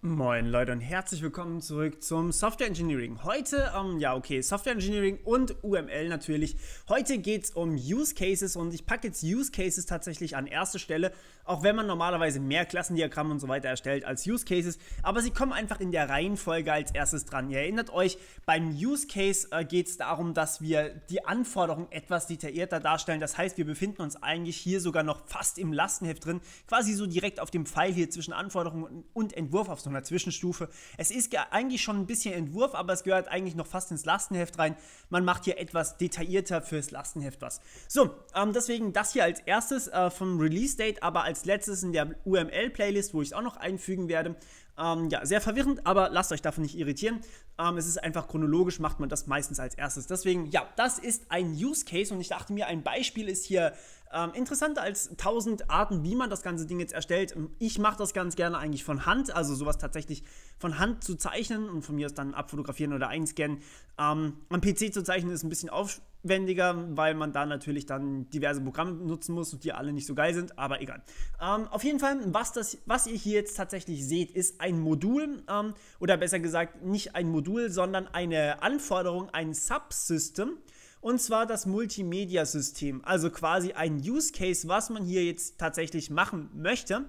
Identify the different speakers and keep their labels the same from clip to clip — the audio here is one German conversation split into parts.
Speaker 1: Moin Leute und herzlich willkommen zurück zum Software Engineering. Heute, ähm, ja okay, Software Engineering und UML natürlich. Heute geht es um Use Cases und ich packe jetzt Use Cases tatsächlich an erste Stelle, auch wenn man normalerweise mehr Klassendiagramme und so weiter erstellt als Use Cases, aber sie kommen einfach in der Reihenfolge als erstes dran. Ihr erinnert euch, beim Use Case äh, geht es darum, dass wir die Anforderungen etwas detaillierter darstellen. Das heißt, wir befinden uns eigentlich hier sogar noch fast im Lastenheft drin, quasi so direkt auf dem Pfeil hier zwischen Anforderungen und Entwurf auf so so einer Zwischenstufe. Es ist eigentlich schon ein bisschen Entwurf, aber es gehört eigentlich noch fast ins Lastenheft rein. Man macht hier etwas detaillierter fürs Lastenheft was. So, ähm, deswegen das hier als erstes äh, vom Release Date, aber als letztes in der UML-Playlist, wo ich es auch noch einfügen werde, ähm, ja, sehr verwirrend, aber lasst euch davon nicht irritieren. Ähm, es ist einfach chronologisch, macht man das meistens als erstes. Deswegen, ja, das ist ein Use Case und ich dachte mir, ein Beispiel ist hier ähm, interessanter als tausend Arten, wie man das ganze Ding jetzt erstellt. Ähm, ich mache das ganz gerne eigentlich von Hand, also sowas tatsächlich von Hand zu zeichnen und von mir aus dann abfotografieren oder einscannen. Ähm, am PC zu zeichnen ist ein bisschen auf aufwendiger, weil man da natürlich dann diverse Programme nutzen muss und die alle nicht so geil sind, aber egal. Ähm, auf jeden Fall, was, das, was ihr hier jetzt tatsächlich seht, ist ein Modul ähm, oder besser gesagt nicht ein Modul, sondern eine Anforderung, ein Subsystem. Und zwar das Multimedia-System, also quasi ein Use Case, was man hier jetzt tatsächlich machen möchte.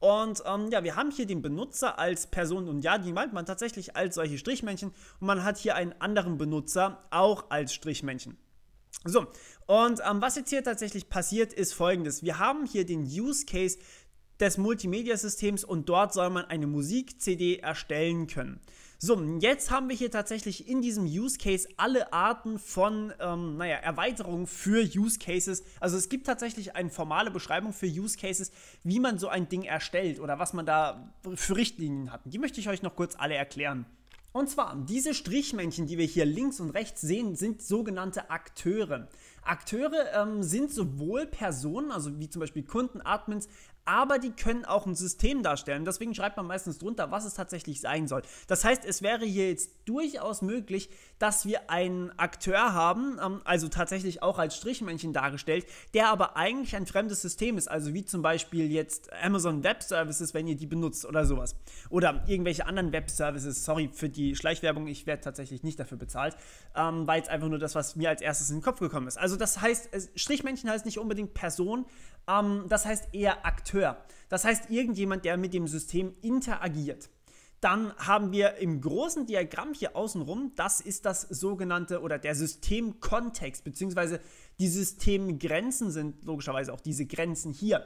Speaker 1: Und ähm, ja, wir haben hier den Benutzer als Person und ja, die meint man tatsächlich als solche Strichmännchen und man hat hier einen anderen Benutzer auch als Strichmännchen. So, und ähm, was jetzt hier tatsächlich passiert, ist folgendes. Wir haben hier den Use Case des Multimedia-Systems und dort soll man eine Musik-CD erstellen können. So, jetzt haben wir hier tatsächlich in diesem Use Case alle Arten von, ähm, naja, Erweiterungen für Use Cases. Also es gibt tatsächlich eine formale Beschreibung für Use Cases, wie man so ein Ding erstellt oder was man da für Richtlinien hat. Die möchte ich euch noch kurz alle erklären. Und zwar, diese Strichmännchen, die wir hier links und rechts sehen, sind sogenannte Akteure. Akteure ähm, sind sowohl Personen, also wie zum Beispiel Kunden, Admins, aber die können auch ein System darstellen. Deswegen schreibt man meistens drunter, was es tatsächlich sein soll. Das heißt, es wäre hier jetzt durchaus möglich, dass wir einen Akteur haben, ähm, also tatsächlich auch als Strichmännchen dargestellt, der aber eigentlich ein fremdes System ist, also wie zum Beispiel jetzt Amazon Web Services, wenn ihr die benutzt oder sowas. Oder irgendwelche anderen Web Services, sorry für die Schleichwerbung, ich werde tatsächlich nicht dafür bezahlt, ähm, war jetzt einfach nur das, was mir als erstes in den Kopf gekommen ist. Also das heißt, Strichmännchen heißt nicht unbedingt Person, ähm, das heißt eher Akteur. Das heißt irgendjemand, der mit dem System interagiert. Dann haben wir im großen Diagramm hier außenrum, das ist das sogenannte oder der Systemkontext, beziehungsweise die Systemgrenzen sind logischerweise auch diese Grenzen hier,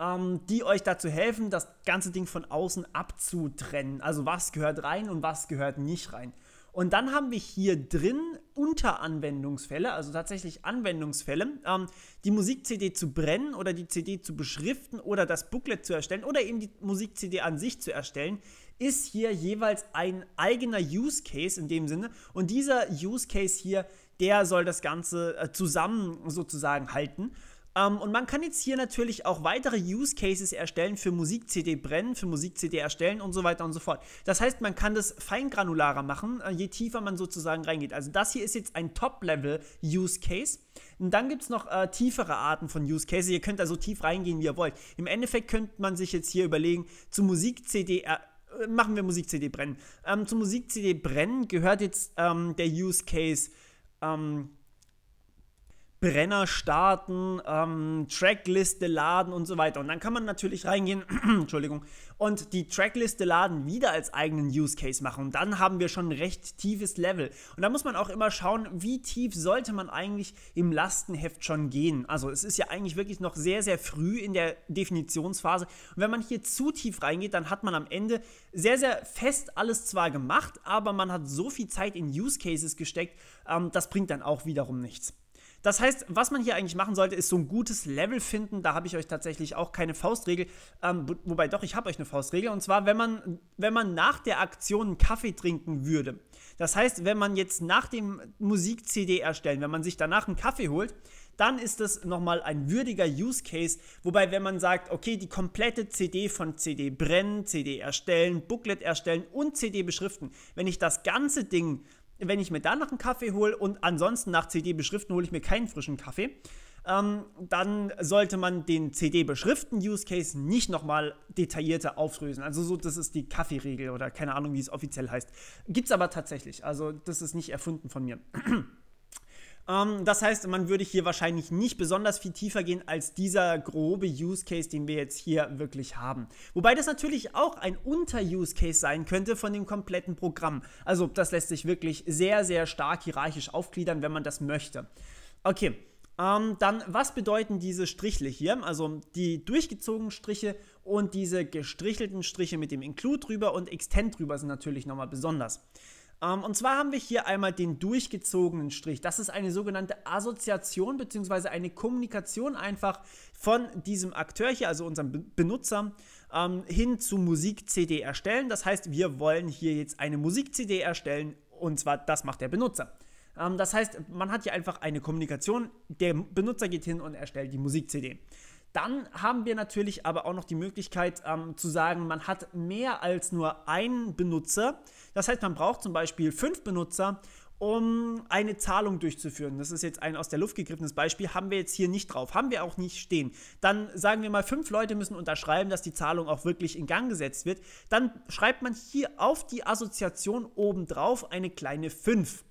Speaker 1: ähm, die euch dazu helfen, das ganze Ding von außen abzutrennen. Also was gehört rein und was gehört nicht rein. Und dann haben wir hier drin Unteranwendungsfälle, also tatsächlich Anwendungsfälle, ähm, die Musik-CD zu brennen oder die CD zu beschriften oder das Booklet zu erstellen oder eben die Musik-CD an sich zu erstellen, ist hier jeweils ein eigener Use Case in dem Sinne. Und dieser Use Case hier, der soll das Ganze äh, zusammen sozusagen halten. Ähm, und man kann jetzt hier natürlich auch weitere Use Cases erstellen für Musik-CD brennen, für Musik-CD erstellen und so weiter und so fort. Das heißt, man kann das feingranularer machen, äh, je tiefer man sozusagen reingeht. Also das hier ist jetzt ein Top-Level-Use Case. Und dann gibt es noch äh, tiefere Arten von Use Cases. Ihr könnt da so tief reingehen, wie ihr wollt. Im Endeffekt könnte man sich jetzt hier überlegen, zu Musik-CD äh, machen wir Musik-CD brennen. Ähm, zu Musik-CD brennen gehört jetzt ähm, der Use Case. Ähm, Brenner starten, ähm, Trackliste laden und so weiter. Und dann kann man natürlich reingehen, Entschuldigung, und die Trackliste laden wieder als eigenen Use Case machen. Und dann haben wir schon ein recht tiefes Level. Und da muss man auch immer schauen, wie tief sollte man eigentlich im Lastenheft schon gehen. Also es ist ja eigentlich wirklich noch sehr, sehr früh in der Definitionsphase. Und wenn man hier zu tief reingeht, dann hat man am Ende sehr, sehr fest alles zwar gemacht, aber man hat so viel Zeit in Use Cases gesteckt, ähm, das bringt dann auch wiederum nichts. Das heißt, was man hier eigentlich machen sollte, ist so ein gutes Level finden. Da habe ich euch tatsächlich auch keine Faustregel. Ähm, wobei doch, ich habe euch eine Faustregel. Und zwar, wenn man, wenn man nach der Aktion einen Kaffee trinken würde. Das heißt, wenn man jetzt nach dem Musik-CD erstellen, wenn man sich danach einen Kaffee holt, dann ist das nochmal ein würdiger Use Case. Wobei, wenn man sagt, okay, die komplette CD von CD brennen, CD erstellen, Booklet erstellen und CD beschriften, wenn ich das ganze Ding wenn ich mir noch einen Kaffee hole und ansonsten nach CD-Beschriften hole ich mir keinen frischen Kaffee, ähm, dann sollte man den CD-Beschriften-Use-Case nicht nochmal detaillierter aufdrösen. Also so, das ist die Kaffeeregel oder keine Ahnung, wie es offiziell heißt. Gibt es aber tatsächlich. Also das ist nicht erfunden von mir. Ähm, das heißt, man würde hier wahrscheinlich nicht besonders viel tiefer gehen als dieser grobe Use Case, den wir jetzt hier wirklich haben. Wobei das natürlich auch ein Unter-Use Case sein könnte von dem kompletten Programm. Also das lässt sich wirklich sehr, sehr stark hierarchisch aufgliedern, wenn man das möchte. Okay. Ähm, dann, was bedeuten diese Strichle hier? Also die durchgezogenen Striche und diese gestrichelten Striche mit dem Include drüber und Extend drüber sind natürlich nochmal besonders. Um, ähm, und zwar haben wir hier einmal den durchgezogenen Strich. Das ist eine sogenannte Assoziation bzw. eine Kommunikation einfach von diesem Akteur hier, also unserem Benutzer, um, ähm, hin zu Musik-CD erstellen. Das heißt, wir wollen hier jetzt eine Musik-CD erstellen und zwar das macht der Benutzer. Um, ähm, das heißt, man hat hier einfach eine Kommunikation. Der Benutzer geht hin und erstellt die Musik-CD. Dann haben wir natürlich aber auch noch die Möglichkeit ähm, zu sagen, man hat mehr als nur einen Benutzer. Das heißt, man braucht zum Beispiel fünf Benutzer, um eine Zahlung durchzuführen. Das ist jetzt ein aus der Luft gegriffenes Beispiel, haben wir jetzt hier nicht drauf, haben wir auch nicht stehen. Dann sagen wir mal, fünf Leute müssen unterschreiben, dass die Zahlung auch wirklich in Gang gesetzt wird. Dann schreibt man hier auf die Assoziation obendrauf eine kleine 5.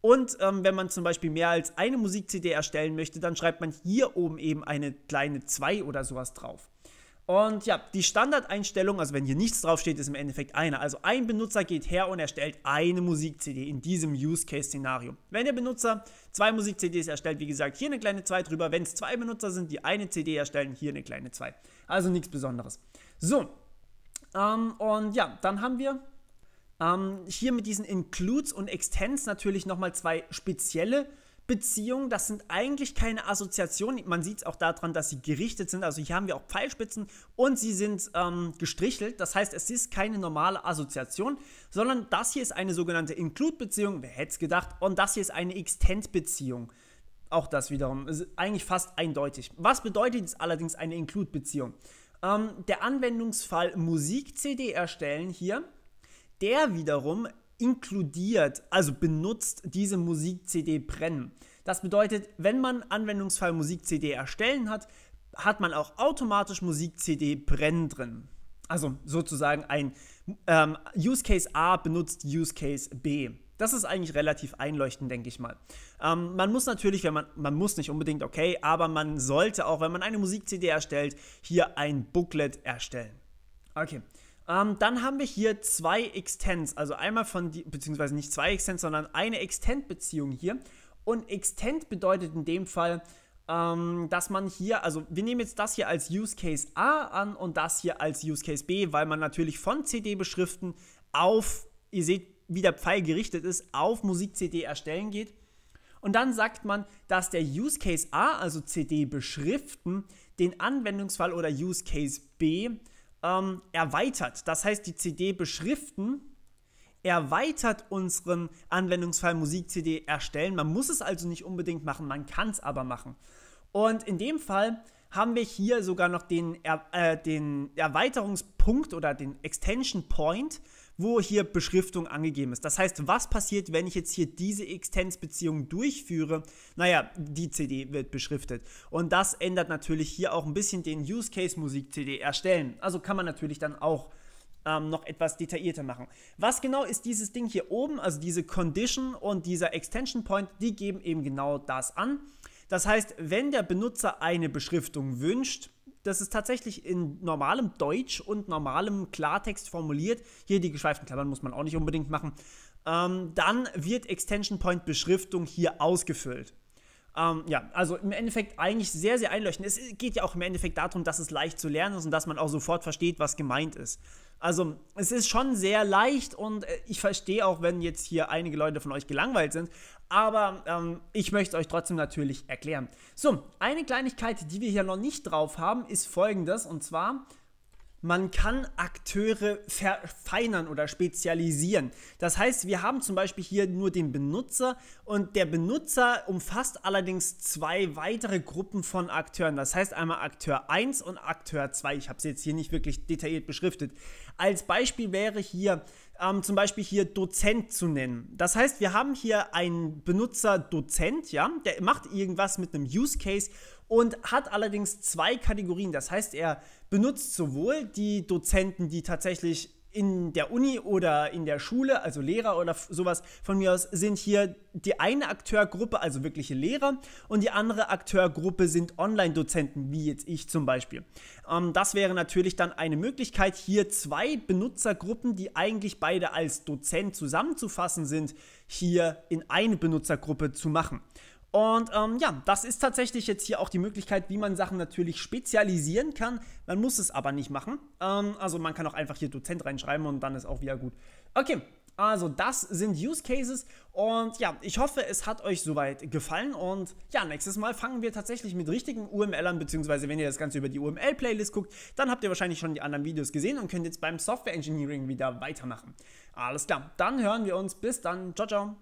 Speaker 1: Und ähm, wenn man zum Beispiel mehr als eine Musik-CD erstellen möchte, dann schreibt man hier oben eben eine kleine 2 oder sowas drauf. Und ja, die Standardeinstellung, also wenn hier nichts draufsteht, ist im Endeffekt eine. Also ein Benutzer geht her und erstellt eine Musik-CD in diesem Use-Case-Szenario. Wenn der Benutzer zwei Musik-CDs erstellt, wie gesagt, hier eine kleine 2 drüber. Wenn es zwei Benutzer sind, die eine CD erstellen, hier eine kleine 2. Also nichts Besonderes. So, ähm, und ja, dann haben wir ähm, hier mit diesen Includes und Extends natürlich nochmal zwei spezielle Beziehungen. Das sind eigentlich keine Assoziationen. Man sieht es auch daran, dass sie gerichtet sind. Also hier haben wir auch Pfeilspitzen und sie sind ähm, gestrichelt. Das heißt, es ist keine normale Assoziation, sondern das hier ist eine sogenannte Include-Beziehung. Wer hätte es gedacht? Und das hier ist eine Extend-Beziehung. Auch das wiederum ist eigentlich fast eindeutig. Was bedeutet jetzt allerdings eine Include-Beziehung? Ähm, der Anwendungsfall Musik-CD erstellen hier der wiederum inkludiert, also benutzt diese Musik-CD brennen. Das bedeutet, wenn man Anwendungsfall Musik-CD erstellen hat, hat man auch automatisch Musik-CD brennen drin. Also sozusagen ein ähm, Use Case A benutzt Use Case B. Das ist eigentlich relativ einleuchtend, denke ich mal. Ähm, man muss natürlich, wenn man, man muss nicht unbedingt, okay, aber man sollte auch, wenn man eine Musik-CD erstellt, hier ein Booklet erstellen. Okay, ähm, dann haben wir hier zwei Extents, also einmal von, die, beziehungsweise nicht zwei Extents, sondern eine Extent-Beziehung hier. Und Extent bedeutet in dem Fall, ähm, dass man hier, also wir nehmen jetzt das hier als Use Case A an und das hier als Use Case B, weil man natürlich von CD-Beschriften auf, ihr seht, wie der Pfeil gerichtet ist, auf Musik-CD erstellen geht. Und dann sagt man, dass der Use Case A, also CD-Beschriften, den Anwendungsfall oder Use Case B ähm, erweitert. Das heißt, die CD beschriften erweitert unseren Anwendungsfall Musik-CD erstellen. Man muss es also nicht unbedingt machen, man kann es aber machen. Und in dem Fall haben wir hier sogar noch den, äh, den Erweiterungspunkt oder den Extension Point, wo hier Beschriftung angegeben ist. Das heißt, was passiert, wenn ich jetzt hier diese Extens-Beziehung durchführe? Naja, die CD wird beschriftet. Und das ändert natürlich hier auch ein bisschen den Use Case Musik CD erstellen. Also kann man natürlich dann auch ähm, noch etwas detaillierter machen. Was genau ist dieses Ding hier oben, also diese Condition und dieser Extension Point, die geben eben genau das an. Das heißt, wenn der Benutzer eine Beschriftung wünscht, das ist tatsächlich in normalem Deutsch und normalem Klartext formuliert. Hier die geschweiften Klammern muss man auch nicht unbedingt machen. Ähm, dann wird Extension Point Beschriftung hier ausgefüllt. Ähm, ja, also im Endeffekt eigentlich sehr, sehr einleuchtend. Es geht ja auch im Endeffekt darum, dass es leicht zu lernen ist und dass man auch sofort versteht, was gemeint ist. Also es ist schon sehr leicht und äh, ich verstehe auch, wenn jetzt hier einige Leute von euch gelangweilt sind, aber ähm, ich möchte es euch trotzdem natürlich erklären. So, eine Kleinigkeit, die wir hier noch nicht drauf haben, ist folgendes und zwar man kann Akteure verfeinern oder spezialisieren. Das heißt, wir haben zum Beispiel hier nur den Benutzer und der Benutzer umfasst allerdings zwei weitere Gruppen von Akteuren. Das heißt einmal Akteur 1 und Akteur 2. Ich habe es jetzt hier nicht wirklich detailliert beschriftet. Als Beispiel wäre hier ähm, zum Beispiel hier Dozent zu nennen. Das heißt, wir haben hier einen Benutzer Dozent, ja, der macht irgendwas mit einem Use Case und hat allerdings zwei Kategorien. Das heißt, er benutzt sowohl die Dozenten, die tatsächlich in der Uni oder in der Schule, also Lehrer oder sowas von mir aus, sind hier die eine Akteurgruppe, also wirkliche Lehrer, und die andere Akteurgruppe sind Online-Dozenten, wie jetzt ich zum Beispiel. Ähm, das wäre natürlich dann eine Möglichkeit, hier zwei Benutzergruppen, die eigentlich beide als Dozent zusammenzufassen sind, hier in eine Benutzergruppe zu machen. Und ähm, ja, das ist tatsächlich jetzt hier auch die Möglichkeit, wie man Sachen natürlich spezialisieren kann. Man muss es aber nicht machen. Ähm, also man kann auch einfach hier Dozent reinschreiben und dann ist auch wieder gut. Okay, also das sind Use Cases und ja, ich hoffe, es hat euch soweit gefallen und ja, nächstes Mal fangen wir tatsächlich mit richtigen UMLern, beziehungsweise wenn ihr das Ganze über die UML-Playlist guckt, dann habt ihr wahrscheinlich schon die anderen Videos gesehen und könnt jetzt beim Software Engineering wieder weitermachen. Alles klar, dann hören wir uns. Bis dann. Ciao, ciao.